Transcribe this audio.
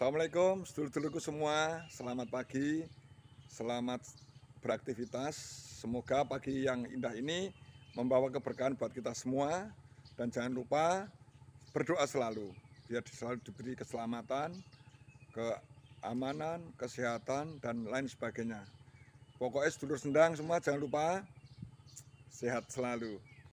Assalamualaikum sedulur sedulurku semua Selamat pagi Selamat beraktivitas Semoga pagi yang indah ini Membawa keberkahan buat kita semua Dan jangan lupa Berdoa selalu Biar selalu diberi keselamatan Keamanan, kesehatan Dan lain sebagainya Pokoknya sedulur sendang semua jangan lupa Sehat selalu